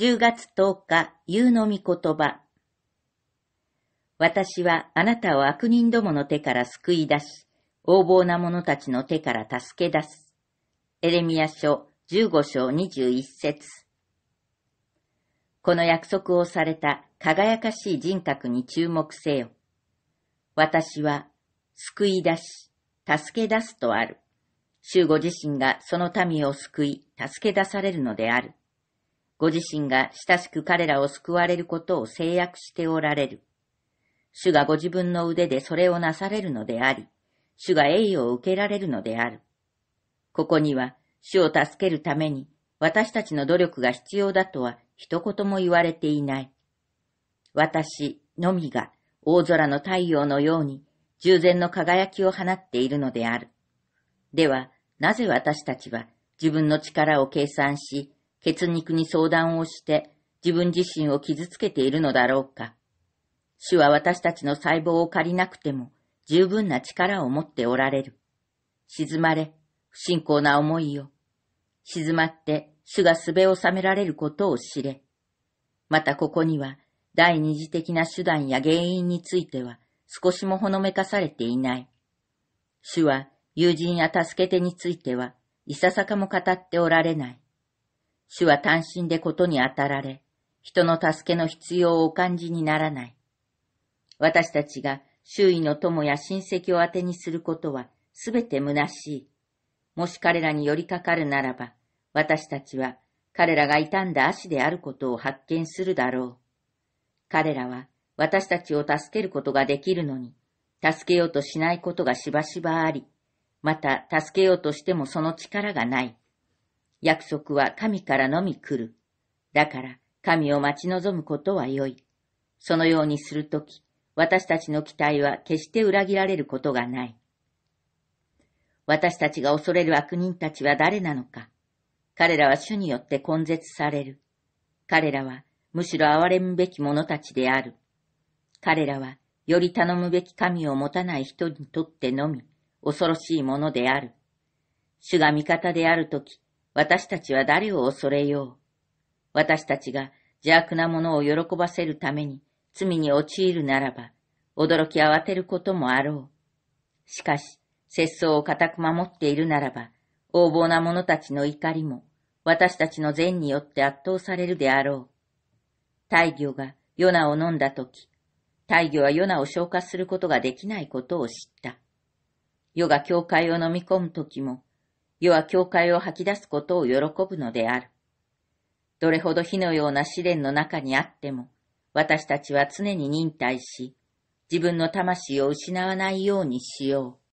10月10日、夕の御言葉。私はあなたを悪人どもの手から救い出し、横暴な者たちの手から助け出す。エレミヤ書15章21節この約束をされた輝かしい人格に注目せよ。私は救い出し、助け出すとある。主ご自身がその民を救い、助け出されるのである。ご自身が親しく彼らを救われることを制約しておられる。主がご自分の腕でそれをなされるのであり、主が栄誉を受けられるのである。ここには、主を助けるために、私たちの努力が必要だとは一言も言われていない。私のみが大空の太陽のように従前の輝きを放っているのである。では、なぜ私たちは自分の力を計算し、血肉に相談をして自分自身を傷つけているのだろうか。主は私たちの細胞を借りなくても十分な力を持っておられる。沈まれ、不信仰な思いを。沈まって主がすべを覚められることを知れ。またここには第二次的な手段や原因については少しもほのめかされていない。主は友人や助け手についてはいささかも語っておられない。主は単身でことに当たられ、人の助けの必要をお感じにならない。私たちが周囲の友や親戚をあてにすることはすべて虚しい。もし彼らに寄りかかるならば、私たちは彼らが傷んだ足であることを発見するだろう。彼らは私たちを助けることができるのに、助けようとしないことがしばしばあり、また助けようとしてもその力がない。約束は神からのみ来る。だから神を待ち望むことは良い。そのようにするとき、私たちの期待は決して裏切られることがない。私たちが恐れる悪人たちは誰なのか。彼らは主によって根絶される。彼らはむしろ憐れむべき者たちである。彼らはより頼むべき神を持たない人にとってのみ恐ろしいものである。主が味方であるとき、私たちは誰を恐れよう。私たちが邪悪なものを喜ばせるために罪に陥るならば、驚き慌てることもあろう。しかし、節操を固く守っているならば、横暴な者たちの怒りも、私たちの善によって圧倒されるであろう。大魚がヨナを飲んだとき、大魚はヨナを消化することができないことを知った。世が教会を飲み込むときも、世は教会を吐き出すことを喜ぶのである。どれほど火のような試練の中にあっても、私たちは常に忍耐し、自分の魂を失わないようにしよう。